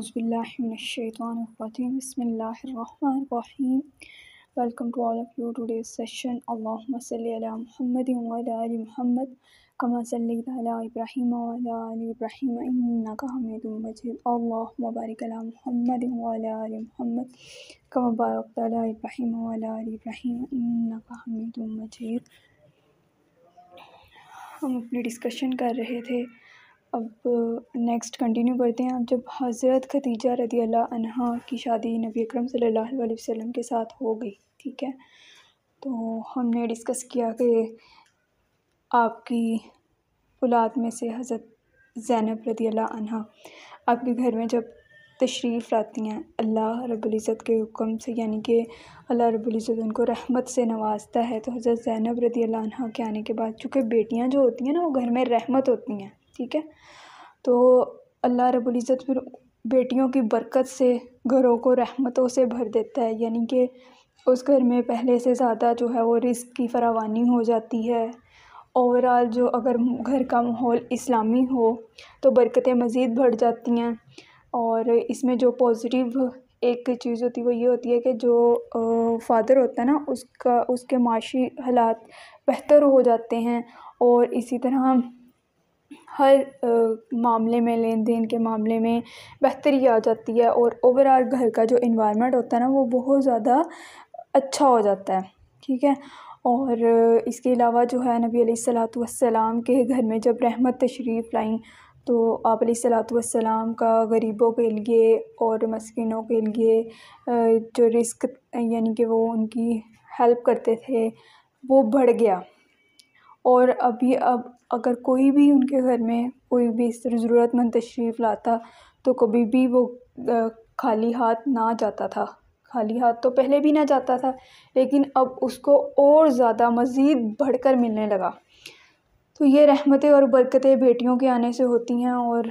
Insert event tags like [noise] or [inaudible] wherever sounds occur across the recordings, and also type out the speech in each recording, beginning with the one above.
أعوذ بالله من الشيطان الرجيم بسم الله الرحمن الرحيم Welcome to all of you today's session اللهم صل على محمد وعلى آل محمد كما صليت على إبراهيم وعلى آل إبراهيم إنك حميد مجيد اللهم بارك على محمد وعلى آل محمد كما باركت على إبراهيم وعلى آل إبراهيم إنك حميد مجيد हम अपनी discussion कर रहे थे अब नेक्स्ट uh, कंटिन्यू करते हैं अब जब हज़रत खदीजा रदी अनहा की शादी नबी अकरम सल्लल्लाहु अलैहि वसल्लम के साथ हो गई ठीक है तो हमने डिस्कस किया कि आपकी औलाद में से हज़रत ज़ैनब रदी अनहा आपके घर में जब तशरीफ़ लाती हैं अल्लाह रब्ज़त के हुक्म से यानी कि अल्लाह रब्ज़त उनको रहमत से नवाजता है तो हज़रत ज़ैनब रदी अनहा के आने के बाद चूँकि बेटियाँ जो होती हैं ना वो घर में रहमत होती हैं ठीक है तो अल्लाह रब्बुल इज़्ज़त फिर बेटियों की बरकत से घरों को रहमतों से भर देता है यानी कि उस घर में पहले से ज़्यादा जो है वो रिस्क की फरावानी हो जाती है ओवरऑल जो अगर घर का माहौल इस्लामी हो तो बरकतें मज़ीद बढ़ जाती हैं और इसमें जो पॉजिटिव एक चीज़ होती है वो ये होती है कि जो फादर होता है ना उसका उसके माशी हालात बेहतर हो जाते हैं और इसी तरह हर मामले में लेन देन के मामले में बेहतरी आ जाती है और ओवरऑल घर का जो इन्वायरमेंट होता है ना वो बहुत ज़्यादा अच्छा हो जाता है ठीक है और इसके अलावा जो है नबी सलाम के घर में जब रहमत तशरीफ़ लाई तो आप सलाम का गरीबों के लिए और मस्किनों के लिए जो रिस्क यानी कि वो उनकी हेल्प करते थे वो बढ़ गया और अभी अब अगर कोई भी उनके घर में कोई भी इस तरह ज़रूरतमंद तशरीफ़ लाता तो कभी भी वो खाली हाथ ना जाता था खाली हाथ तो पहले भी ना जाता था लेकिन अब उसको और ज़्यादा मज़ीद बढ़ कर मिलने लगा तो ये रहमतें और बरकतें बेटियों के आने से होती हैं और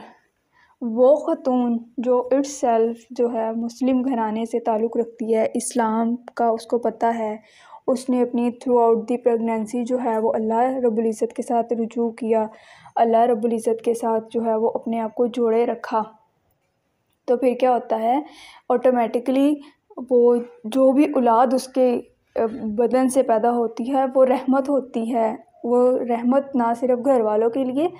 वो ख़तून जो इट सेल्फ जो है मुस्लिम घराने से ताल्लुक़ रखती है इस्लाम का उसको पता है उसने अपनी थ्रू आउट दी प्रेगनेंसी जो है वो अल्लाह इज़्ज़त के साथ रुजू किया अल्लाह इज़्ज़त के साथ जो है वो अपने आप को जोड़े रखा तो फिर क्या होता है ऑटोमेटिकली वो जो भी औलाद उसके बदन से पैदा होती है वो रहमत होती है वो रहमत ना सिर्फ़ घर वालों के लिए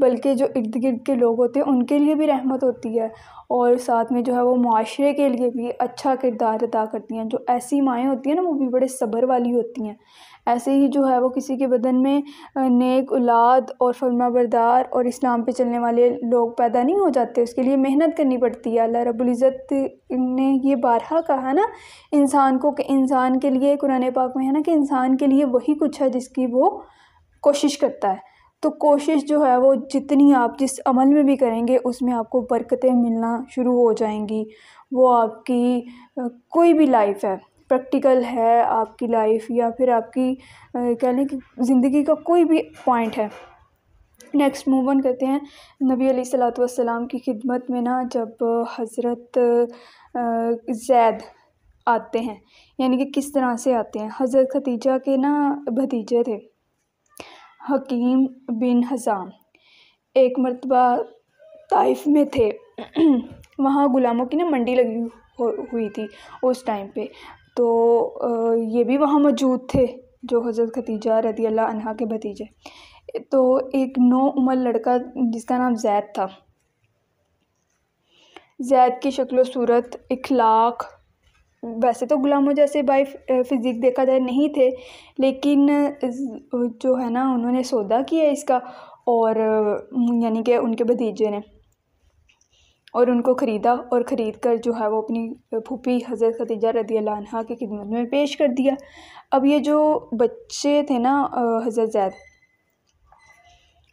बल्कि जो इर्द गिर्द के लोग होते हैं उनके लिए भी रहमत होती है और साथ में जो है वो माशरे के लिए भी अच्छा किरदार अदा करती हैं जो ऐसी माएँ होती हैं ना वो भी बड़े सब्र वाली होती हैं ऐसे ही जो है वो किसी के बदन में नेक औलाद और बरदार और इस्लाम पे चलने वाले लोग पैदा नहीं हो जाते उसके लिए मेहनत करनी पड़ती है अल्लाह रब्बुल इज़्ज़त ने ये बारहा कहा ना इंसान को कि इंसान के लिए कुरान पाक में है ना कि इंसान के लिए वही कुछ है जिसकी वो कोशिश करता है तो कोशिश जो है वो जितनी आप जिस अमल में भी करेंगे उसमें आपको बरकतें मिलना शुरू हो जाएंगी वो आपकी कोई भी लाइफ है प्रैक्टिकल है आपकी लाइफ या फिर आपकी कह लें कि ज़िंदगी का कोई भी पॉइंट है नेक्स्ट मूव ऑन करते हैं नबी सलात वसलाम की खिदमत में ना जब हज़रत जैद आते हैं यानी कि किस तरह से आते हैं हज़रत खतीजा के ना भतीजे थे हकीम बिन हज़ाम एक मरतबा ताइफ में थे वहाँ ग़ुलामों की ना मंडी लगी हो हुई थी उस टाइम पे तो ये भी वहाँ मौजूद थे जो हज़रत खतीजा रदी अल्लाह अनहा के भतीजे तो एक नौ उम्र लड़का जिसका नाम जैद था जैद की शक्ल सूरत इखलाक वैसे तो गुलामों जैसे बाई फिज़िक देखा जाए नहीं थे लेकिन जो है ना उन्होंने सौदा किया इसका और यानी कि उनके भतीजे ने और उनको ख़रीदा और ख़रीद कर जो है वो अपनी फूफी हज़रत खतीजा रदी लानहा की खिदमत में पेश कर दिया अब ये जो बच्चे थे ना हज़रत जैद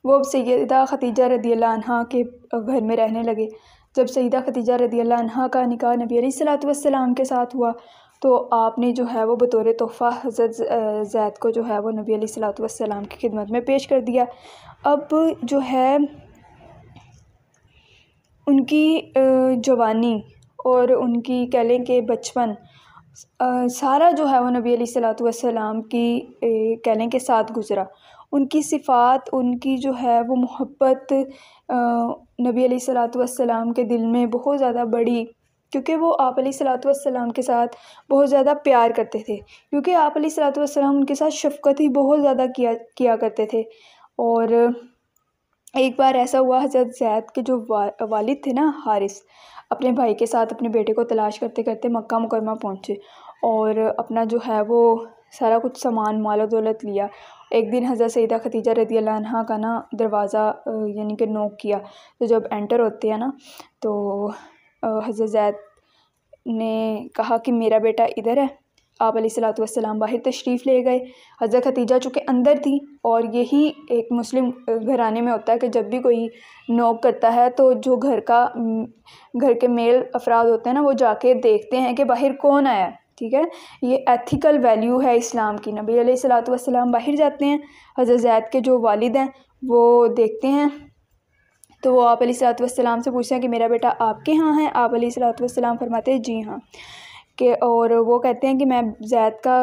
वो अब सैदा खतीजा रदी लानहा के घर में रहने लगे जब सईदा खतीजा रदी अल्लाह का निकाह नबी सलातम के साथ हुआ तो आपने जो है वो बतौर तोहफ़ा हज़रत जैद को जो है वो नबी सलाम की खिदमत में पेश कर दिया अब जो है उनकी जवानी और उनकी कह लें कि बचपन सारा जो है वो नबी सलाम की कह लें के साथ गुज़रा उनकी सिफ़ात उनकी जो है वो मोहब्बत नबी सलात वसलाम के दिल में बहुत ज़्यादा बढ़ी क्योंकि वो आप सलात वसलाम के साथ बहुत ज़्यादा प्यार करते थे क्योंकि आप सलात वसलाम उनके साथ शफकत ही बहुत ज़्यादा किया किया करते थे और एक बार ऐसा हुआ हजरत जैद के जो वा, वालिद थे ना हारिस अपने भाई के साथ अपने बेटे को तलाश करते करते मक्का मुकरमा पहुँचे और अपना जो है वो सारा कुछ सामान माल दौलत लिया एक दिन हज़रत सैदा खतीजा रदी अनहा का ना दरवाज़ा यानी कि नोक किया तो जब एंटर होते हैं ना तो हज़रत जैद ने कहा कि मेरा बेटा इधर है आप सलाम बाहर तशरीफ़ ले गए हज़रत खतीजा चूँकि अंदर थी और यही एक मुस्लिम घराने में होता है कि जब भी कोई नोक करता है तो जो घर का घर के मेल अफराद होते हैं ना वो जाके देखते हैं कि बाहर कौन आया है ठीक है ये एथिकल वैल्यू है इस्लाम की नबी सलात बाहर जाते हैं हज़रत जैद के जो वालिद हैं वो देखते हैं तो वो आप सलात वसलाम से पूछते हैं कि मेरा बेटा आपके यहाँ है आप सलात फरमाते हैं जी हाँ के और वो कहते हैं कि मैं जैद का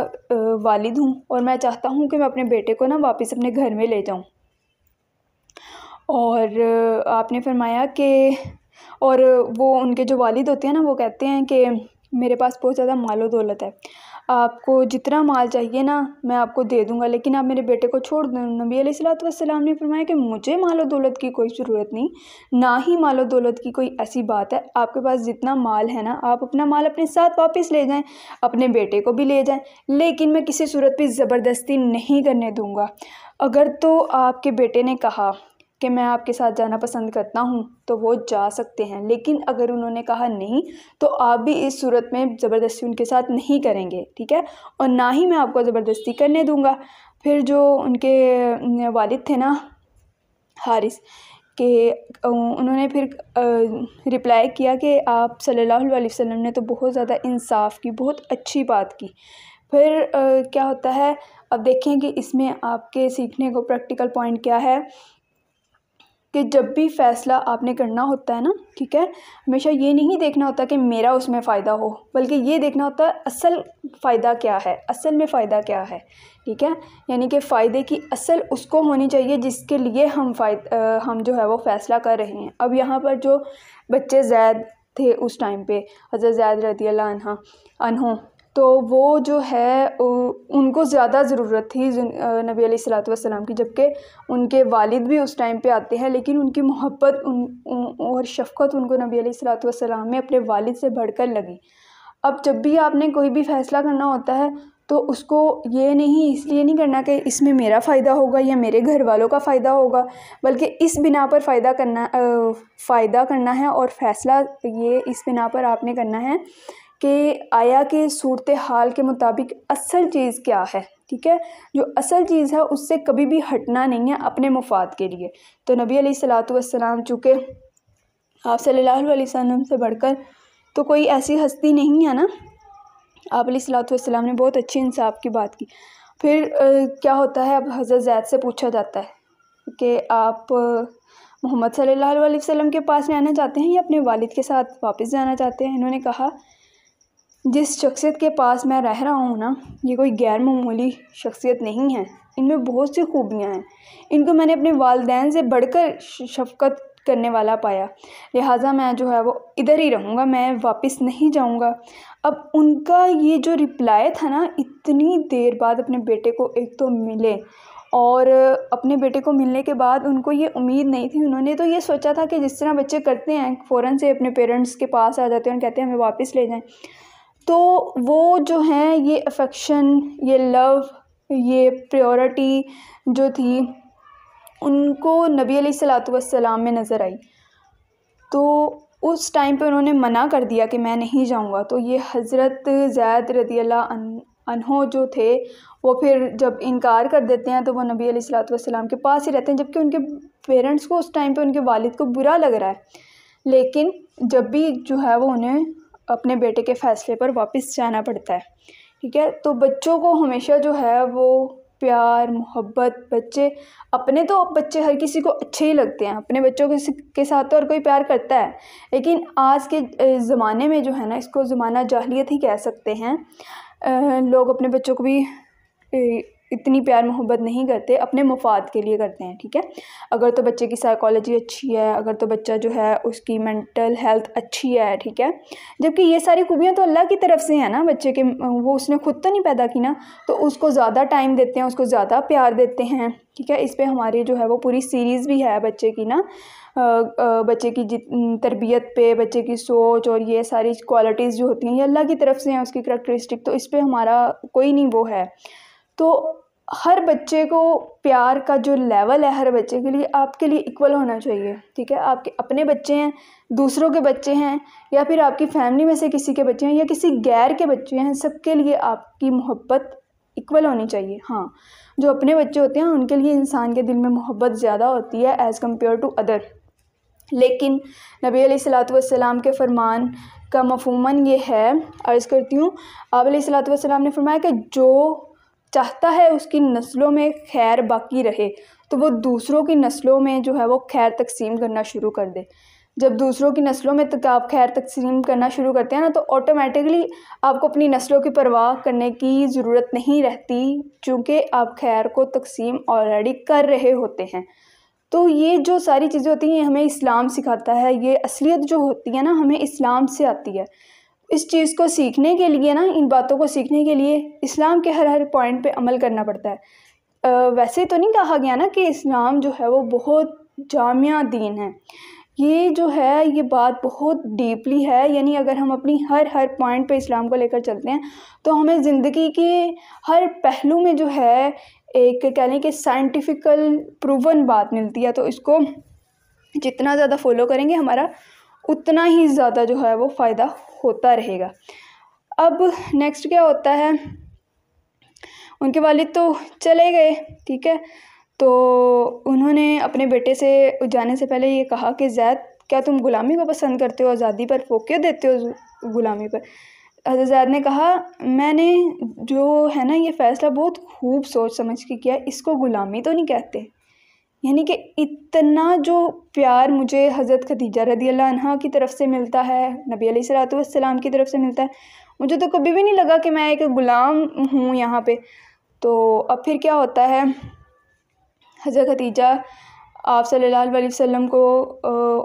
वालिद हूँ और मैं चाहता हूँ कि मैं अपने बेटे को ना वापस अपने घर में ले जाऊँ और आपने फरमाया कि और वो उनके जो वालिद होते हैं ना वो कहते हैं कि मेरे पास बहुत ज़्यादा मालो दौलत है आपको जितना माल चाहिए ना मैं आपको दे दूँगा लेकिन आप मेरे बेटे को छोड़ दें नबी सलाम ने फरमाया कि मुझे मालो दौलत की कोई ज़रूरत नहीं ना ही मालो दौलत की कोई ऐसी बात है आपके पास जितना माल है ना आप अपना माल अपने साथ वापस ले जाएं अपने बेटे को भी ले जाएं लेकिन मैं किसी सूरत पर ज़बरदस्ती नहीं करने दूँगा अगर तो आपके बेटे ने कहा कि मैं आपके साथ जाना पसंद करता हूँ तो वो जा सकते हैं लेकिन अगर उन्होंने कहा नहीं तो आप भी इस सूरत में ज़बरदस्ती उनके साथ नहीं करेंगे ठीक है और ना ही मैं आपको ज़बरदस्ती करने दूँगा फिर जो उनके वालिद थे ना हारिस के उन्होंने फिर रिप्लाई किया कि आप सल्लल्लाहु अलैहि वसल्लम ने तो बहुत ज़्यादा इंसाफ की बहुत अच्छी बात की फिर आ, क्या होता है अब देखें कि इसमें आपके सीखने को प्रैक्टिकल पॉइंट क्या है कि जब भी फ़ैसला आपने करना होता है ना ठीक है हमेशा ये नहीं देखना होता कि मेरा उसमें फ़ायदा हो बल्कि ये देखना होता है असल फ़ायदा क्या है असल में फ़ायदा क्या है ठीक है यानी कि फ़ायदे की असल उसको होनी चाहिए जिसके लिए हम फायद हम जो है वो फ़ैसला कर रहे हैं अब यहाँ पर जो बच्चे जैद थे उस टाइम पे हज़रत जैद रदी अनहा अनहों तो वो जो है उनको ज़्यादा ज़रूरत थी नबी सलाम की जबकि उनके वालिद भी उस टाइम पे आते हैं लेकिन उनकी मोहब्बत उन, और शफ़क़त उनको नबी सलाम में अपने वालिद से बढ़कर लगी अब जब भी आपने कोई भी फ़ैसला करना होता है तो उसको ये नहीं इसलिए नहीं करना कि इसमें मेरा फ़ायदा होगा या मेरे घर वालों का फ़ायदा होगा बल्कि इस बिना पर फ़ायदा करना फ़ायदा करना है और फ़ैसला ये इस बिना पर आपने करना है कि आया के सूरत हाल के मुताबिक असल चीज़ क्या है ठीक है जो असल चीज़ है उससे कभी भी हटना नहीं है अपने मुफाद के लिए तो नबी सलात वसलाम चूँकि आप सल्लल्लाहु अलैहि वसल्लम से बढ़कर तो कोई ऐसी हस्ती नहीं है ना आप सलाम ने बहुत अच्छे इंसाफ की बात की फिर आ, क्या होता है अब हज़रत जैद से पूछा जाता है कि आप मोहम्मद सल्ला अलैहि के पास रहना चाहते हैं या अपने वालिद के साथ वापस जाना चाहते हैं इन्होंने कहा जिस शख्सियत के पास मैं रह रहा हूँ ना ये कोई गैर मामूली शख्सियत नहीं है इनमें बहुत सी खूबियाँ हैं इनको मैंने अपने वालदेन से बढ़कर शफ़क़त करने वाला पाया लिहाजा मैं जो है वो इधर ही रहूँगा मैं वापस नहीं जाऊँगा अब उनका ये जो रिप्लाई था ना इतनी देर बाद अपने बेटे को एक तो मिले और अपने बेटे को मिलने के बाद उनको ये उम्मीद नहीं थी उन्होंने तो ये सोचा था कि जिस तरह बच्चे करते हैं फ़ौरन से अपने पेरेंट्स के पास आ जाते हैं और कहते हैं हमें वापस ले जाएं तो वो जो हैं ये अफ़ेक्शन ये लव ये प्योरिटी जो थी उनको नबी सलाम वसलाम में नज़र आई तो उस टाइम पे उन्होंने मना कर दिया कि मैं नहीं जाऊंगा तो ये हज़रत जैद रदी अल्लाह अनहो जो थे वो फिर जब इनकार कर देते हैं तो वो नबी सलाम वसलाम के पास ही रहते हैं जबकि उनके पेरेंट्स को उस टाइम पे उनके वालिद को बुरा लग रहा है लेकिन जब भी जो है वो उन्हें अपने बेटे के फ़ैसले पर वापस जाना पड़ता है ठीक है तो बच्चों को हमेशा जो है वो प्यार मोहब्बत बच्चे अपने तो बच्चे हर किसी को अच्छे ही लगते हैं अपने बच्चों के साथ तो हर कोई प्यार करता है लेकिन आज के ज़माने में जो है ना इसको ज़माना जाहलीत ही कह सकते हैं लोग अपने बच्चों को भी इतनी प्यार मोहब्बत नहीं करते अपने मुफाद के लिए करते हैं ठीक है अगर तो बच्चे की साइकोलॉजी अच्छी है अगर तो बच्चा जो है उसकी मेंटल हेल्थ अच्छी है ठीक है जबकि ये सारी खूबियाँ तो अल्लाह की तरफ से हैं ना बच्चे के वो उसने खुद तो नहीं पैदा की ना तो उसको ज़्यादा टाइम देते हैं उसको ज़्यादा प्यार देते हैं ठीक है इस पर हमारी जो है वो पूरी सीरीज़ भी है बच्चे की ना बच्चे की जित तरबियत पे बच्चे की सोच और ये सारी क्वालिटीज़ जो होती हैं ये अल्लाह की तरफ से हैं उसकी करेक्टरिस्टिक तो इस पर हमारा कोई नहीं वो है तो हर बच्चे को प्यार का जो लेवल है हर बच्चे के लिए आपके लिए इक्वल होना चाहिए ठीक है आपके अपने बच्चे हैं दूसरों के बच्चे हैं या फिर आपकी फैमिली में से किसी के बच्चे हैं या किसी गैर के बच्चे हैं सबके लिए आपकी मोहब्बत इक्वल होनी चाहिए हाँ जो अपने बच्चे होते हैं उनके लिए इंसान के दिल में मोहब्बत ज़्यादा होती है एज़ कम्पेयर टू अदर लेकिन नबी सलाम के फरमान का मफूमन ये है अर्ज़ करती हूँ आप सलाम ने फरमाया कि जो चाहता है उसकी नस्लों में खैर बाकी रहे तो वो दूसरों की नस्लों में जो है वो खैर तकसीम करना शुरू कर दे जब दूसरों की नस्लों में तक आप खैर तकसीम करना शुरू करते हैं ना तो ऑटोमेटिकली आपको अपनी नस्लों की परवाह करने की ज़रूरत नहीं रहती क्योंकि आप खैर को तकसीम ऑलरेडी कर रहे होते हैं तो ये जो सारी चीज़ें होती हैं हमें इस्लाम सिखाता है ये असलियत जो होती है ना हमें इस्लाम से आती है इस चीज़ को सीखने के लिए ना इन बातों को सीखने के लिए इस्लाम के हर हर पॉइंट पे अमल करना पड़ता है आ, वैसे तो नहीं कहा गया ना कि इस्लाम जो है वो बहुत जामिया दीन है ये जो है ये बात बहुत डीपली है यानी अगर हम अपनी हर हर पॉइंट पे इस्लाम को लेकर चलते हैं तो हमें ज़िंदगी के हर पहलू में जो है एक कह लें कि साइंटिफिकल प्रूवन बात मिलती है तो इसको जितना ज़्यादा फॉलो करेंगे हमारा उतना ही ज़्यादा जो है वो फ़ायदा होता रहेगा अब नेक्स्ट क्या होता है उनके वालिद तो चले गए ठीक है तो उन्होंने अपने बेटे से जाने से पहले ये कहा कि जैद क्या तुम गुलामी को पसंद करते हो आज़ादी पर फोक क्यों देते हो गुलामी पर हजरत जैद ने कहा मैंने जो है ना ये फ़ैसला बहुत खूब सोच समझ के किया इसको गुलामी तो नहीं कहते यानी कि इतना जो प्यार मुझे हज़रत खदीजा रदी अल्लाह की तरफ से मिलता है नबी सलाम की तरफ से मिलता है मुझे तो कभी भी नहीं लगा कि मैं एक ग़ुलाम हूँ यहाँ पे तो अब फिर क्या होता है हज़रत खदीजा आप सल्लल्लाहु अलैहि वसल्लम को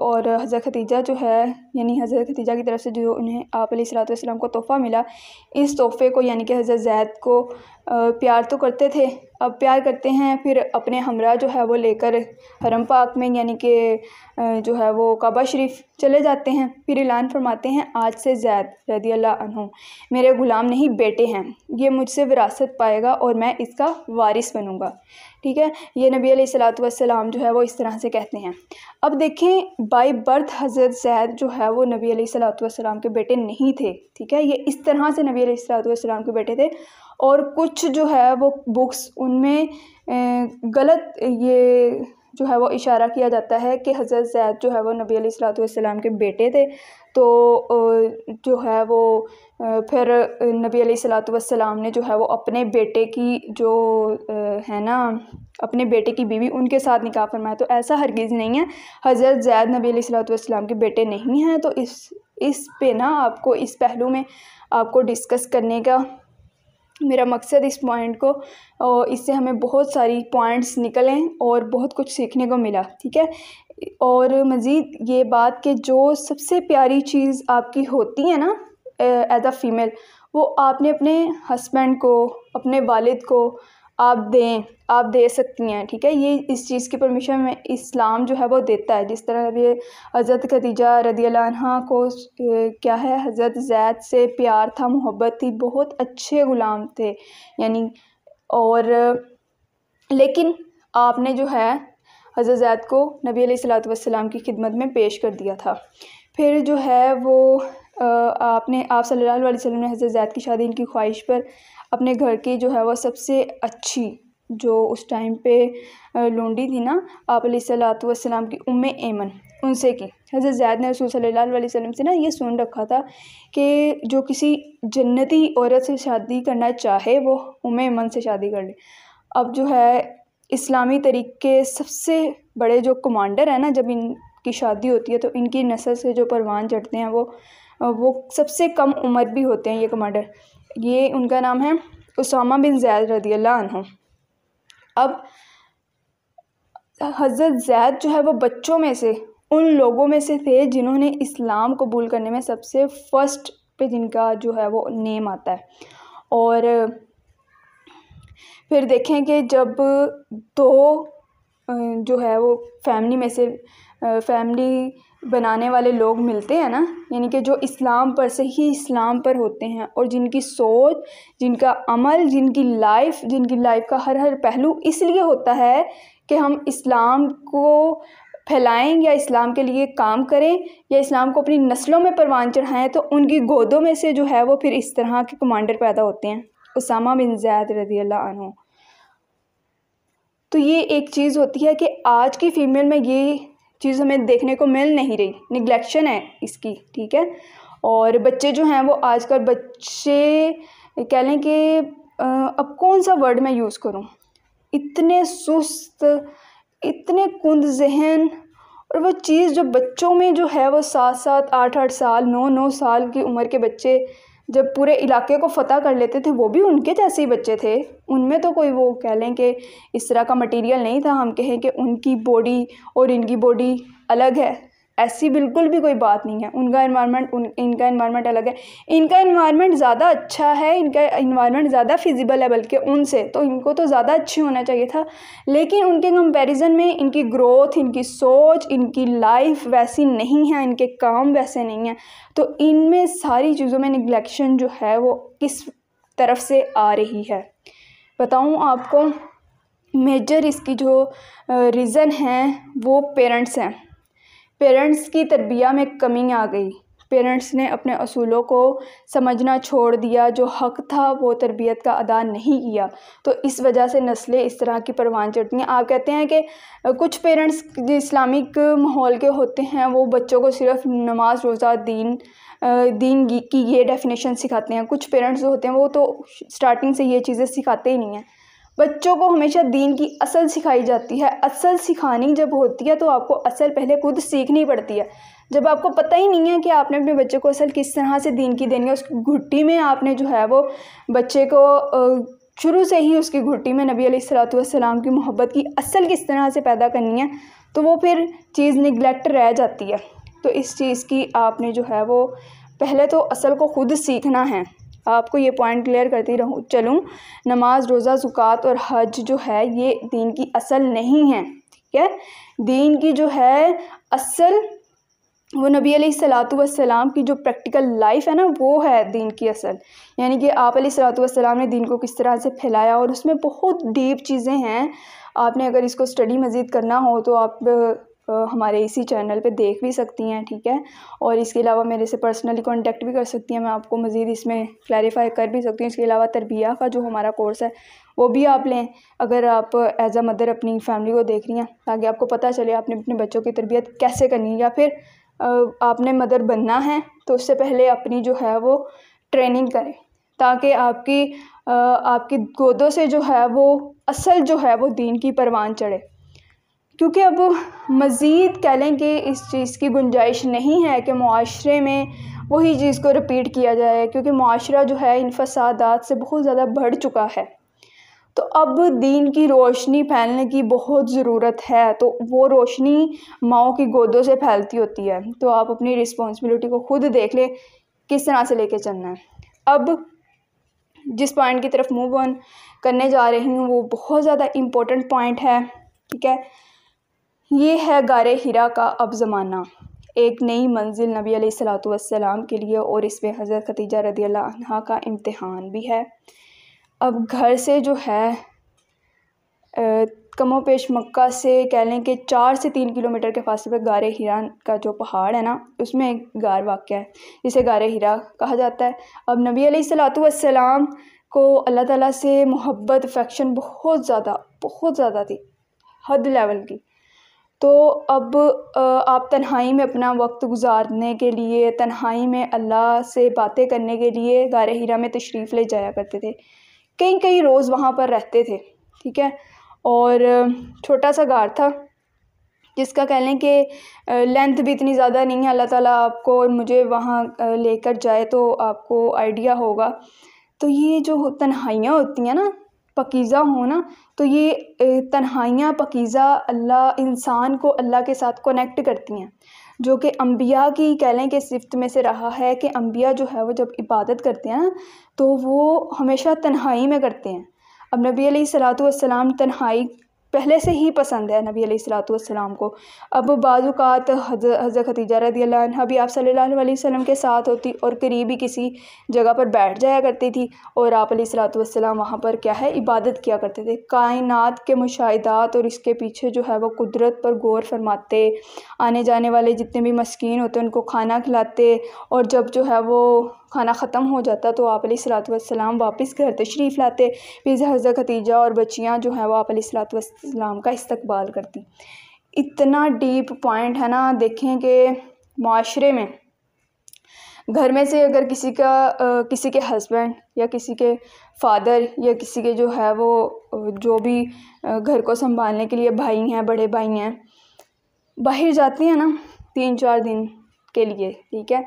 और हज़रत खदीजा जो है यानी हज़रत खदीजा की तरफ से जो उन्हें आप सलाम को तोहफ़ा मिला इस तोहफ़े को यानी कि हज़रत जैद को प्यार तो करते थे अब प्यार करते हैं फिर अपने हमरा जो है वो लेकर हरम पाक में यानी कि जो है वो काबा शरीफ चले जाते हैं फिर ऐलान फरमाते हैं आज से जैद रदी अल्लाह मेरे ग़ुलाम नहीं बेटे हैं ये मुझसे विरासत पाएगा और मैं इसका वारिस बनूँगा ठीक है ये नबी सलाम जो है वो इस तरह से कहते हैं अब देखें बाई बर्थ हज़रत जैद जो है वो नबी सलाम के बेटे नहीं थे ठीक है ये इस तरह से नबी सलाम के बेटे थे और कुछ जो है वो बुक्स उनमें गलत ये जो है वो इशारा किया जाता है कि हज़रत जैद जो है वो नबी अलैहिस्सलाम के बेटे थे तो जो है वो फिर नबी अलैहिस्सलाम ने जो है वो अपने बेटे की जो है ना अपने बेटे की बीवी उनके साथ निकाह फरमाया तो ऐसा हरगिज़ नहीं है हज़रत जैद नबी अलैहिस्सलाम के बेटे नहीं हैं तो इस इस पे ना आपको इस पहलू में आपको डिस्कस करने का मेरा मकसद इस पॉइंट को इससे हमें बहुत सारी पॉइंट्स निकलें और बहुत कुछ सीखने को मिला ठीक है और मज़ीद ये बात कि जो सबसे प्यारी चीज़ आपकी होती है ना एज अ फ़ीमेल वो आपने अपने हस्बैंड को अपने वालिद को आप दें आप दे सकती हैं ठीक है ये इस चीज़ की परमिशन में इस्लाम जो है वो देता है जिस तरह अभी हज़रत खदीजा रदी को क्या है हज़रत जैद से प्यार था मोहब्बत थी बहुत अच्छे ग़ुलाम थे यानी और लेकिन आपने जो है हज़रत जैद को नबी सलाम की खिदमत में पेश कर दिया था फिर जो है वो आपने आप सल्ला अलैहि ने हज़रत जैद की शादी इनकी ख्वाहिश पर अपने घर की जो है वह सबसे अच्छी जो उस टाइम पे लूडी थी ना आप सलाम की उम एमन उनसे की हज़रत जैद ने रसूल सल्लल्लाहु अलैहि वसल्लम से ना ये सुन रखा था कि जो किसी जन्नती औरत से शादी करना चाहे वो उम एमन से शादी कर ले अब जो है इस्लामी तरीके सबसे बड़े जो कमांडर है ना जब इनकी शादी होती है तो इनकी नस्ल से जो परवान चढ़ते हैं वो वो सबसे कम उम्र भी होते हैं ये कमांडर ये उनका नाम है उसामा बिन जैद रदी अल्लाह अब हज़रत जैद जो है वो बच्चों में से उन लोगों में से थे जिन्होंने इस्लाम कबूल करने में सबसे फ़र्स्ट पे जिनका जो है वो नेम आता है और फिर देखें कि जब दो जो है वो फैमिली में से फैमिली बनाने वाले लोग मिलते हैं ना यानी कि जो इस्लाम पर से ही इस्लाम पर होते हैं और जिनकी सोच जिनका अमल जिनकी लाइफ जिनकी लाइफ का हर हर पहलू इसलिए होता है कि हम इस्लाम को फैलाएं या इस्लाम के लिए काम करें या इस्लाम को अपनी नस्लों में परवान चढ़ाएं तो उनकी गोदों में से जो है वो फिर इस तरह के कमांडर पैदा होते हैं उसामा बिन जैद रजी अल्लाह तो ये एक चीज़ होती है कि आज की फ़ीमेल में ये चीज़ हमें देखने को मिल नहीं रही निग्लेक्शन है इसकी ठीक है और बच्चे जो हैं वो आजकल बच्चे कह लें कि अब कौन सा वर्ड मैं यूज़ करूँ इतने सुस्त इतने कुंद जहन और वो चीज़ जो बच्चों में जो है वो सात सात आठ आठ साल नौ नौ साल की उम्र के बच्चे जब पूरे इलाके को फतह कर लेते थे वो भी उनके जैसे ही बच्चे थे उनमें तो कोई वो कह लें कि इस तरह का मटेरियल नहीं था हम कहें कि उनकी बॉडी और इनकी बॉडी अलग है ऐसी बिल्कुल भी कोई बात नहीं है उनका इन्वायरमेंट उन इनका इन्वायरमेंट अलग है इनका इन्वायरमेंट ज़्यादा अच्छा है इनका इन्वायरमेंट ज़्यादा फिजिबल है बल्कि उनसे तो इनको तो ज़्यादा अच्छी होना चाहिए था लेकिन उनके कंपैरिजन में इनकी ग्रोथ इनकी सोच इनकी लाइफ वैसी नहीं है इनके काम वैसे नहीं हैं तो इनमें सारी चीज़ों में निगलेक्शन जो है वो किस तरफ से आ रही है बताऊँ आपको मेजर इसकी जो रीज़न है वो पेरेंट्स हैं पेरेंट्स की तरबिया में कमी आ गई पेरेंट्स ने अपने असूलों को समझना छोड़ दिया जो हक था वो तरबियत का अदा नहीं किया तो इस वजह से नस्लें इस तरह की परवान चढ़ती हैं आप कहते हैं कि कुछ पेरेंट्स जो इस्लामिक माहौल के होते हैं वो बच्चों को सिर्फ नमाज रोज़ा दीन दीन की ये डेफिनेशन सिखाते हैं कुछ पेरेंट्स जो होते हैं वो तो स्टार्टिंग से ये चीज़ें सिखाते ही नहीं हैं बच्चों को हमेशा दीन की असल सिखाई जाती है असल सिखानी जब होती है तो आपको असल पहले खुद सीखनी पड़ती है जब आपको पता ही नहीं है कि आपने अपने बच्चे को असल किस तरह से दीन की देनी है उस घुट्टी में आपने जो है वो बच्चे को शुरू से ही उसकी घुट्टी में नबी सलाम की मोहब्बत की असल किस तरह से पैदा करनी है तो वो फिर चीज़ निगलेक्ट रह जाती है तो इस चीज़ की आपने जो है वो पहले तो असल को खुद सीखना है आपको ये पॉइंट क्लियर करती रहूँ चलूँ नमाज रोज़ा ज़ुकात और हज जो है ये दीन की असल नहीं है ठीक है दीन की जो है असल वो नबी सलाम की जो प्रैक्टिकल लाइफ है ना वो है दीन की असल यानी कि आप सलाम ने दीन को किस तरह से फैलाया और उसमें बहुत डीप चीज़ें हैं आपने अगर इसको स्टडी मज़ीद करना हो तो आप हमारे इसी चैनल पे देख भी सकती हैं ठीक है और इसके अलावा मेरे से पर्सनली कांटेक्ट भी कर सकती हैं मैं आपको मज़ीद इसमें क्लैरिफाई कर भी सकती हूँ इसके अलावा तरबिया का जो हमारा कोर्स है वो भी आप लें अगर आप एज़ अ मदर अपनी फैमिली को देख रही हैं ताकि आपको पता चले आपने अपने बच्चों की तरबियत कैसे करनी है या फिर आपने मदर बनना है तो उससे पहले अपनी जो है वो ट्रेनिंग करें ताकि आपकी आपकी गोदों से जो है वो असल जो है वो दीन की परवान चढ़े क्योंकि अब मज़ीद कह लें कि इस चीज़ की गुंजाइश नहीं है कि माशरे में वही चीज़ को रिपीट किया जाए क्योंकि माशरा जो है इन फसादात से बहुत ज़्यादा बढ़ चुका है तो अब दीन की रोशनी फैलने की बहुत ज़रूरत है तो वो रोशनी माओ की गोदों से फैलती होती है तो आप अपनी रिस्पॉन्सिबिलिटी को खुद देख लें किस तरह से लेके चलना है अब जिस पॉइंट की तरफ मूव ऑन करने जा रही हूँ वो बहुत ज़्यादा इम्पोर्टेंट पॉइंट है ठीक है ये है गार हिरा का अब ज़माना एक नई मंजिल नबी अलैहिस्सलाम के लिए और इसमें हज़रत खतीजा रदी अल्लाह का इम्तहान भी है अब घर से जो है कमो पेश मक्का से कह लें कि चार से तीन किलोमीटर के फासले पर गार हिरा का जो पहाड़ है ना उसमें एक गार वाक़ है जिसे गार हिरा कहा जाता है अब नबी अलैहिस्सलाम को अल्लाह ताला से मोहब्बत अफेक्शन बहुत ज़्यादा बहुत ज़्यादा थी हद लेवल की तो अब आप तन्हाई में अपना वक्त गुज़ारने के लिए तन्हाई में अल्लाह से बातें करने के लिए गार हीरा में तशरीफ़ ले जाया करते थे कई कई रोज़ वहाँ पर रहते थे ठीक है और छोटा सा गार था जिसका कह लें कि लेंथ भी इतनी ज़्यादा नहीं है अल्लाह ताला आपको और मुझे वहाँ लेकर जाए तो आपको आइडिया होगा तो ये जो तन्हाइयाँ होती हैं ना पकीज़ा होना तो ये तन्हाइयाँ पकीज़ा अल्लाह इंसान को अल्लाह के साथ कनेक्ट करती हैं जो कि अम्बिया की कह लें कि सिफ्त में से रहा है कि अम्बिया जो है वो जब इबादत करते हैं तो वो हमेशा तन्हाई में करते हैं अब नबी वसलाम तन्हाई पहले से ही पसंद है नबी अलैहिस्सलाम को अब बाज़ात हज़र खतीजा रदी अल्लाह भी आप सल्लल्लाहु अलैहि वसल्लम के साथ होती और करीब ही किसी जगह पर बैठ जाया करती थी और आप सलाम वहाँ पर क्या है इबादत किया करते थे कायनात के मुशाहिदात और इसके पीछे जो है वो कुदरत पर गौर फरमाते आने जाने वाले जितने भी मस्किन होते उनको खाना खिलाते और जब जो है वो खाना ख़त्म हो जाता तो आप सलाम वापस घर तशरीफ़ लाते फिर हज़ा खतीजा और बच्चियाँ जो हैं वो आप सलाम का इस्तबाल करती इतना डीप पॉइंट है ना देखें कि माशरे में घर में से अगर किसी का आ, किसी के हस्बैंड या किसी के फादर या किसी के जो है वो जो भी घर को संभालने के लिए भाई हैं बड़े भाई हैं बाहर जाती हैं ना तीन चार दिन के लिए ठीक है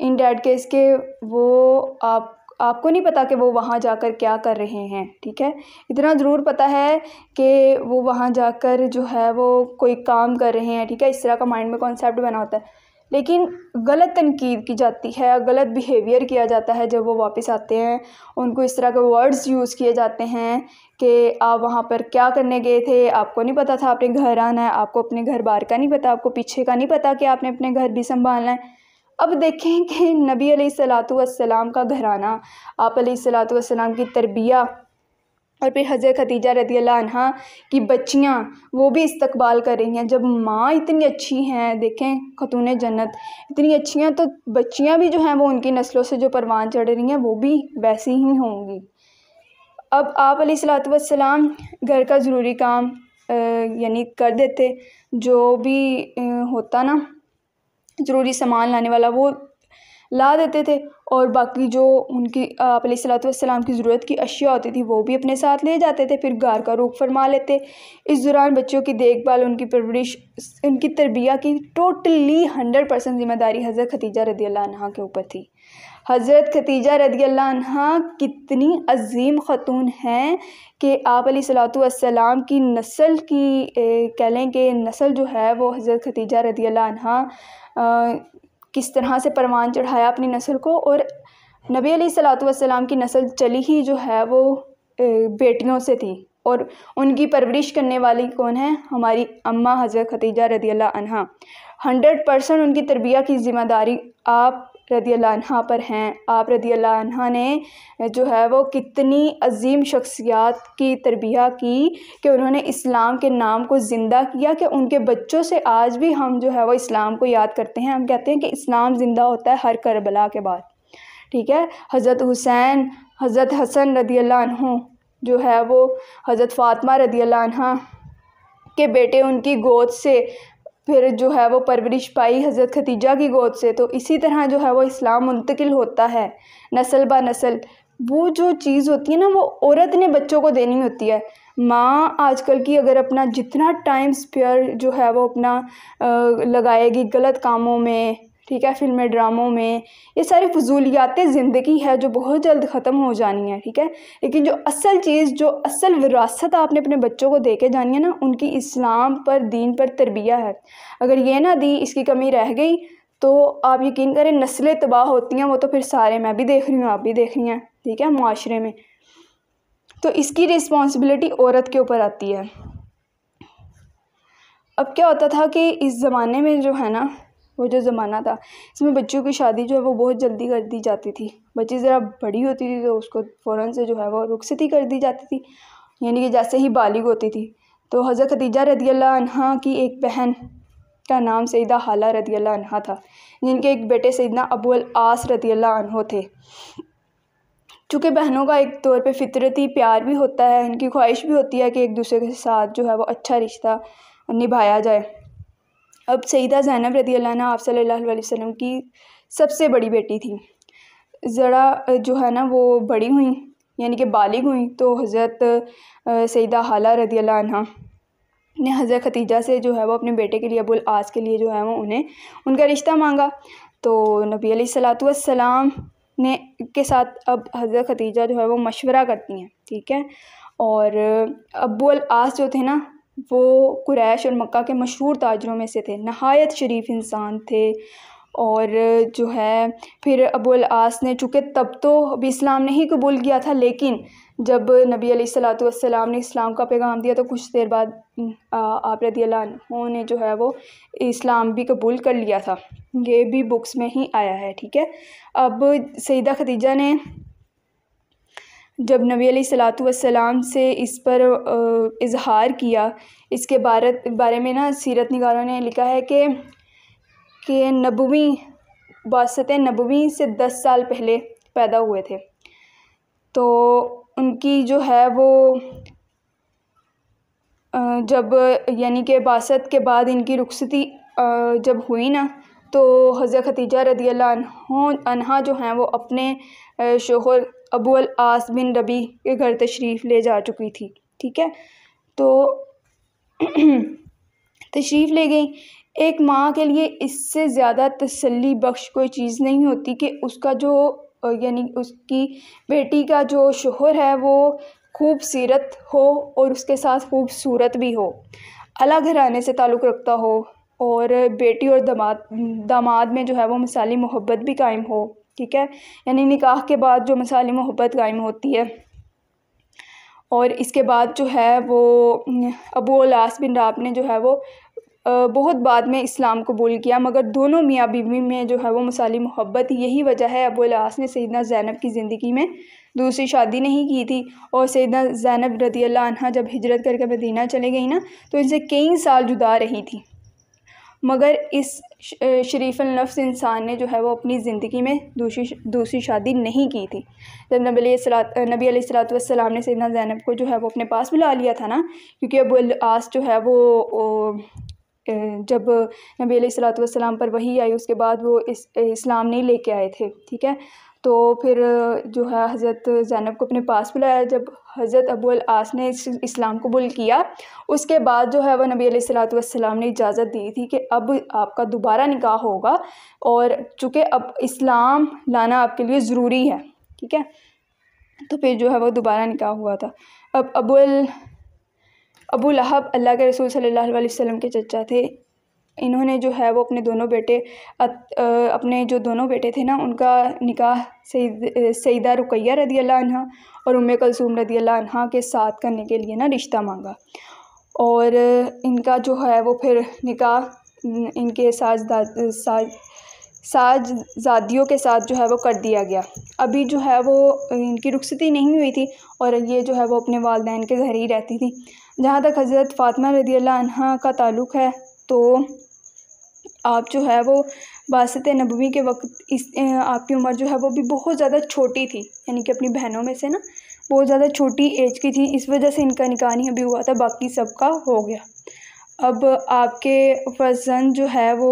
इन डैड केस के वो आप आपको नहीं पता कि वो वहाँ जाकर क्या कर रहे हैं ठीक है इतना ज़रूर पता है कि वो वहाँ जाकर जो है वो कोई काम कर रहे हैं ठीक है इस तरह का माइंड में कॉन्सेप्ट बना होता है लेकिन गलत तनकीद की जाती है गलत बिहेवियर किया जाता है जब वो वापस आते हैं उनको इस तरह के वर्ड्स यूज़ किए जाते हैं कि आप वहाँ पर क्या करने गए थे आपको नहीं पता था आपने घर आना है आपको अपने घर बार का नहीं पता आपको पीछे का नहीं पता कि आपने अपने घर भी संभालना है अब देखें कि नबी सलाम का घराना आप सलाम की तरबिया और फिर हज़रत खतीजा रदी अल्लाह की बच्चियाँ वो भी इस्तकबाल कर रही हैं जब माँ इतनी अच्छी हैं देखें खतून जन्नत इतनी अच्छी हैं तो बच्चियाँ भी जो हैं वो उनकी नस्लों से जो परवान चढ़ रही हैं वो भी वैसी ही होंगी अब आप सलाम घर का ज़रूरी काम यानी कर देते जो भी होता ना ज़रूरी सामान लाने वाला वो ला देते थे और बाकी जो उनकी सलाम की ज़रूरत की अशिया होती थी वो भी अपने साथ ले जाते थे फिर गार का रुख फरमा लेते इस दौरान बच्चों की देखभाल उनकी परवरिश उनकी तरबिया की टोटली हंड्रेड परसेंट जिम्मेदारी हज़रत खतीजा रदी अल्लाह के ऊपर थी हज़रत खतीजा रदी अल्लाह कितनी अजीम ख़तून हैं कि आप सलाम की नस्ल की कह लें कि नस्ल जो है वो हज़रत खतीजा रदी अल्लाह किस तरह से परवान चढ़ाया अपनी नस्ल को और नबी अली सलाम की नस्ल चली ही जो है वो बेटियों से थी और उनकी परवरिश करने वाली कौन है हमारी अम्मा हज़रत खतीजा रदी अल्लाह अनहा हंड्रेड परसेंट उनकी तरबिया की ज़िम्मेदारी आप रदी अल्लाह पर हैं आप रदी अल्लाह ने जो है वो कितनी अजीम शख्सियात की तरबिया की कि उन्होंने इस्लाम के नाम को ज़िंदा किया कि उनके बच्चों से आज भी हम जो है वो इस्लाम को याद करते हैं हम कहते हैं कि इस्लाम ज़िंदा होता है हर करबला के बाद ठीक है हज़रत हुसैन हज़रत हसन रदी अल्लाह जो है वो हज़रत फ़ातमा रदी अल्लाह के बेटे उनकी गोद से फिर जो है वो परवरिश पाई हज़रत खतीजा की गोद से तो इसी तरह जो है वो इस्लाम मुंतकिल होता है नस्ल ब नसल वो जो चीज़ होती है ना वो औरत ने बच्चों को देनी होती है माँ आजकल की अगर अपना जितना टाइम स्पेयर जो है वो अपना लगाएगी गलत कामों में ठीक है फिल्में ड्रामों में ये सारी फजूलियात ज़िंदगी है जो बहुत जल्द ख़त्म हो जानी है ठीक है लेकिन जो असल चीज़ जो असल विरासत आपने अपने बच्चों को दे के जानी है ना उनकी इस्लाम पर दीन पर तरबिया है अगर ये ना दी इसकी कमी रह गई तो आप यकीन करें नस्लें तबाह होती हैं वो तो फिर सारे मैं भी देख रही हूँ आप भी देख रही हैं ठीक है माशरे में तो इसकी रिस्पॉन्सिबिलिटी औरत के ऊपर आती है अब क्या होता था कि इस ज़माने में जो है ना वो जो ज़माना था इसमें बच्चियों की शादी जो है वो बहुत जल्दी कर दी जाती थी बच्ची ज़रा बड़ी होती थी तो उसको फ़ौर से जो है वो रुखसती कर दी जाती थी यानी कि जैसे ही बालिग होती थी तो हज़रत खदीजा रदी अल्लाह की एक बहन का नाम सईदा हाला रदी अल्लाह था जिनके एक बेटे सईदना अबूल आस रदी अल्लाह थे चूँकि बहनों का एक तौर पे फितरती प्यार भी होता है इनकी ख्वाहिश भी होती है कि एक दूसरे के साथ जो है वो अच्छा रिश्ता निभाया जाए अब सईदा ज़ैनब रदी अल्लाह आप सल्लल्लाहु अलैहि वसल्लम की सबसे बड़ी बेटी थी ज़रा जो है ना वो बड़ी हुई यानी कि बालिग हुई तो हज़रत सईदा हाला रदी अल्लाह ने हज़रत खतीजा से जो है वो अपने बेटे के लिए अबुल आस के लिए जो है वो उन्हें उनका रिश्ता मांगा तो नबी सलाम ने के साथ अब हज़रत खतीजा जो है वो मशवरा करती हैं ठीक है और अबुल आस जो थे ना वो कुरैश और मक्का के मशहूर ताजरों में से थे नहायत शरीफ़ इंसान थे और जो है फिर अबुल आस ने चूँकि तब तो अभी इस्लाम नहीं कबूल किया था लेकिन जब नबी सलाम ने इस्लाम का पैगाम दिया तो कुछ देर बाद आप रदी ने जो है वो इस्लाम भी कबूल कर लिया था ये भी बुक्स में ही आया है ठीक है अब सईदा खदीजा ने जब नबी सलाम से इस पर इजहार किया इसके बारे बारे में ना सीरत निगारों ने लिखा है कि कि नबवी बासत नबवी से दस साल पहले पैदा हुए थे तो उनकी जो है वो जब यानी कि बासत के बाद इनकी रुखसती जब हुई ना तो हज़र खतीजा रदी अनहा जो हैं वो अपने शोहर अल आस बिन रबी के घर तशरीफ़ ले जा चुकी थी ठीक है तो [clears throat] तशरीफ़ ले गई एक माँ के लिए इससे ज़्यादा तसल्ली बख्श कोई चीज़ नहीं होती कि उसका जो यानी उसकी बेटी का जो शोहर है वो ख़ूबसूरत हो और उसके साथ खूबसूरत भी हो अलग घराने से ताल्लुक़ रखता हो और बेटी और दामाद दामाद में जो है वो मिसाली मोहब्बत भी कायम हो ठीक है यानी निकाह के बाद जो मिसाली मोहब्बत कायम होती है और इसके बाद जो है वो अबू अलास बिन राब ने जो है वो बहुत बाद में इस्लाम कबूल किया मगर दोनों मियाँ बीवी में जो है वो मसाली मोहब्बत यही वजह है अबू अलास ने सैदना ज़ैनब की ज़िंदगी में दूसरी शादी नहीं की थी और सैदना ज़ैनब रदी अल्लाह जब हिजरत करके मदीना चले गई ना तो इनसे कई साल जुदा रही थी मगर इस शरीफुल नफ्स इंसान ने जो है वो अपनी ज़िंदगी में दूसरी दूसरी शादी नहीं की थी जब नबी सलात नबी सलात वसलाम ने सैदना ज़ैनब को जो है वो अपने पास बुला लिया था ना क्योंकि अब आस जो है वो जब नबी सलात वसलाम पर वही आई उसके बाद वो इस इस्लाम नहीं लेके आए थे ठीक है तो फिर जो है हज़रत ज़ैनब को अपने पास बुलाया जब हज़रत अबुल आस ने इस्लाम इस्लाम कबूल किया उसके बाद जो है वह नबी सलाम ने इजाज़त दी थी कि अब आपका दोबारा निकाह होगा और चूँकि अब इस्लाम लाना आपके लिए ज़रूरी है ठीक है तो फिर जो है वह दोबारा निकाह हुआ था अब अल अबू लहब अल्लाह के रसूल सल्लल्लाहु अलैहि वसल्लम के चचा थे इन्होंने जो है वो अपने दोनों बेटे अपने जो दोनों बेटे थे ना उनका निकाह सईद सईदा रुकैया रदी अल्लाह और उम्मे कलसूम रदी अल्लाह के साथ करने के लिए ना रिश्ता मांगा और इनका जो है वो फिर निकाह इनके साज साज के साथ जो है वो कर दिया गया अभी जो है वो इनकी रुखसती नहीं हुई थी और ये जो है वो अपने वालदेन के घर ही रहती थी जहाँ तक हज़रत फ़ातिमा रदी अल्लाह का ताल्लुक़ है तो आप जो है वो बासत नबवी के वक्त इस आपकी उम्र जो है वो भी बहुत ज़्यादा छोटी थी यानी कि अपनी बहनों में से ना बहुत ज़्यादा छोटी एज की थी इस वजह से इनका निकाह नहीं अभी हुआ था बाकी सबका हो गया अब आपके फर्जन जो है वो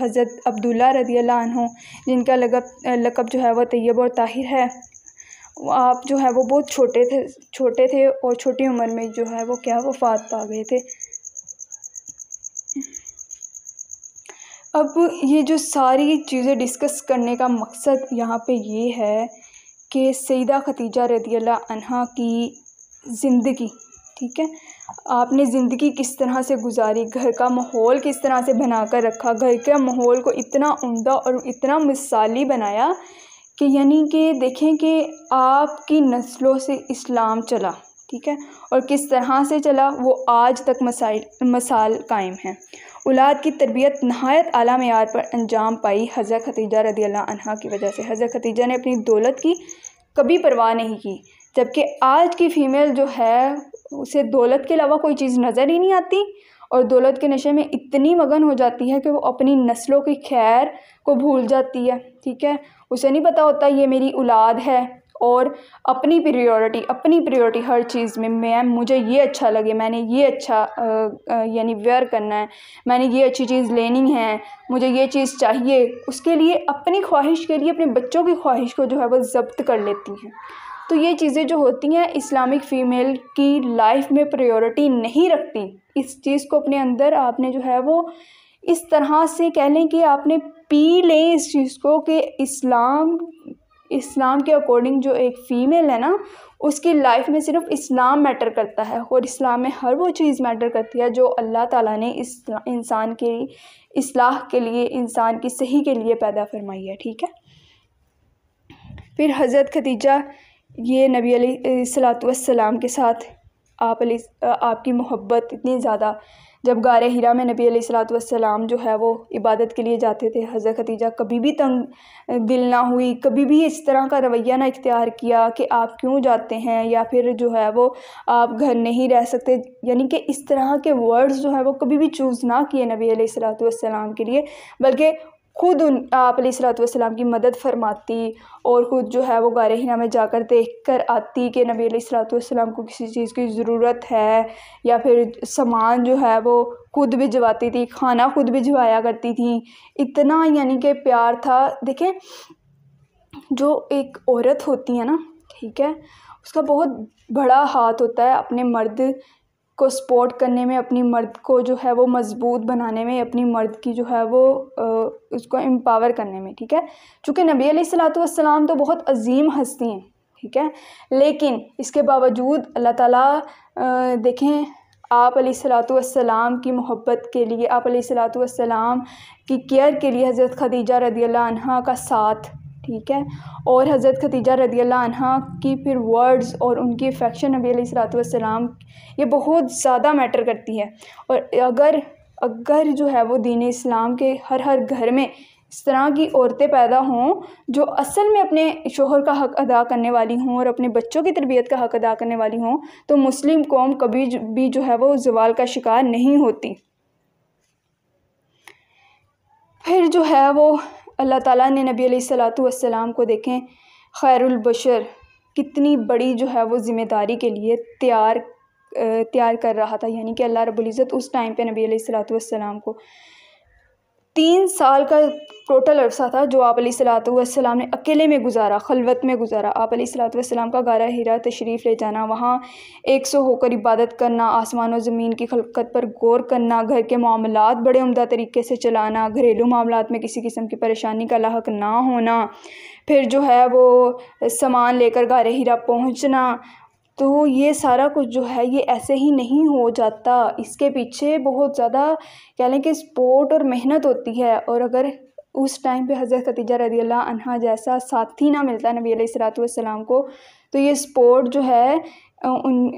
हज़रत अब्दुल्ला रदी हो जिनका लगब लकब जो है वह तैयब और ताहिर है आप जो है वो बहुत छोटे थे छोटे थे और छोटी उम्र में जो है वो क्या वफ़ात पा गए थे अब ये जो सारी चीज़ें डिस्कस करने का मकसद यहाँ पे ये है कि सईदा खतीजा रदी अनहा की ज़िंदगी ठीक है आपने ज़िंदगी किस तरह से गुजारी घर का माहौल किस तरह से बना कर रखा घर के माहौल को इतना उमदा और इतना मिसाली बनाया कि यानी कि देखें कि आपकी नस्लों से इस्लाम चला ठीक है और किस तरह से चला वो आज तक मसाइल मसाल कायम है औलाद की तरबियत नहायत आला मैार पर अंजाम पाई हज़र खतीजा रदी अल्लाह की वजह से हज़र खतीजा ने अपनी दौलत की कभी परवाह नहीं की जबकि आज की फ़ीमेल जो है उसे दौलत के अलावा कोई चीज़ नज़र ही नहीं आती और दौलत के नशे में इतनी मगन हो जाती है कि वो अपनी नस्लों की खैर को भूल जाती है ठीक है उसे नहीं पता होता ये मेरी औलाद है और अपनी प्रियोरिटी अपनी प्रियोरिटी हर चीज़ में मैम मुझे ये अच्छा लगे मैंने ये अच्छा यानी वेयर करना है मैंने ये अच्छी चीज़ लेनी है मुझे ये चीज़ चाहिए उसके लिए अपनी ख्वाहिश के लिए अपने बच्चों की ख्वाहिश को जो है वो जब्त कर लेती हैं तो ये चीज़ें जो होती हैं इस्लामिक फ़ीमेल की लाइफ में प्रियोरिटी नहीं रखती इस चीज़ को अपने अंदर आपने जो है वो इस तरह से कह लें कि आपने पी लें इस चीज़ को कि इस्लाम इस्लाम के अकॉर्डिंग जो एक फ़ीमेल है ना उसकी लाइफ में सिर्फ इस्लाम मैटर करता है और इस्लाम में हर वो चीज़ मैटर करती है जो अल्लाह ताला ने इस इंसान के इस्लाह के लिए इंसान की सही के लिए पैदा फरमाई है ठीक है फिर हज़रत खदीजा ये नबी सलात के साथ आप आपकी मोहब्बत इतनी ज़्यादा जब गार हिरा में नबी सलाम जो है वो इबादत के लिए जाते थे हज़रत खतीजा कभी भी तंग दिल ना हुई कभी भी इस तरह का रवैया ना इख्तियार किया कि आप क्यों जाते हैं या फिर जो है वो आप घर नहीं रह सकते यानी कि इस तरह के वर्ड्स जो है वो कभी भी चूज़ ना किए नबी सलाम के लिए बल्कि ख़ुद उन आप सलाम की मदद फ़रमाती और ख़ुद जो है वो हिना में जाकर देख कर आती कि नबी सलाम को किसी चीज़ की ज़रूरत है या फिर सामान जो है वो खुद भिजवाती थी खाना खुद भिजवाया करती थी इतना यानी कि प्यार था देखें जो एक औरत होती है ना ठीक है उसका बहुत बड़ा हाथ होता है अपने मर्द को सपोर्ट करने में अपनी मर्द को जो है वो मज़बूत बनाने में अपनी मर्द की जो है वो उसको एम्पावर करने में ठीक है चूँकि नबी सलाम तो बहुत अजीम हस्ती हैं ठीक है लेकिन इसके बावजूद अल्लाह ताला देखें आप सलाम की मोहब्बत के लिए आप सलाम की केयर के लिए हज़रत खदीजा रदी का साथ ठीक है और हज़रत खतीजा रदी अल्लाह की फिर वर्ड्स और उनकी अफेक्शन नबी सलाम ये बहुत ज़्यादा मैटर करती है और अगर अगर जो है वो दीन इस्लाम के हर हर घर में इस तरह की औरतें पैदा हों जो असल में अपने शोहर का हक अदा करने वाली हों और अपने बच्चों की तरबियत का हक अदा करने वाली हों तो मुस्लिम कौम कभी भी जो है वो जवाल का शिकार नहीं होती फिर जो है वो अल्लाह ताला ने नबी सलाम को देखें खैरुलबशर कितनी बड़ी जो है वो ज़िम्मेदारी के लिए तैयार तैयार कर रहा था यानी कि अल्लाह रबुल्ज़त उस टाइम पे नबी सलाम को तीन साल का टोटल अरसा था जो आप सलाम ने अकेले में गुजारा खलवत में गुजारा आप सलाम का गारा हीरा तशरीफ़ ले जाना वहाँ एक सौ होकर इबादत करना आसमान और ज़मीन की खलकत पर गौर करना घर के मामला बड़े उमदा तरीके से चलाना घरेलू मामलों में किसी किस्म की परेशानी का लाक ना होना फिर जो है वो सामान लेकर गारे हीरा पहुँचना तो ये सारा कुछ जो है ये ऐसे ही नहीं हो जाता इसके पीछे बहुत ज़्यादा कह लें कि स्पोर्ट और मेहनत होती है और अगर उस टाइम पे हज़रत खतीजा रदी अनहा जैसा साथी ना मिलता नबी अलैहिस्सलाम को तो ये स्पोर्ट जो है उन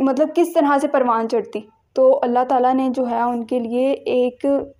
मतलब किस तरह से परवान चढ़ती तो अल्लाह ताला ने जो है उनके लिए एक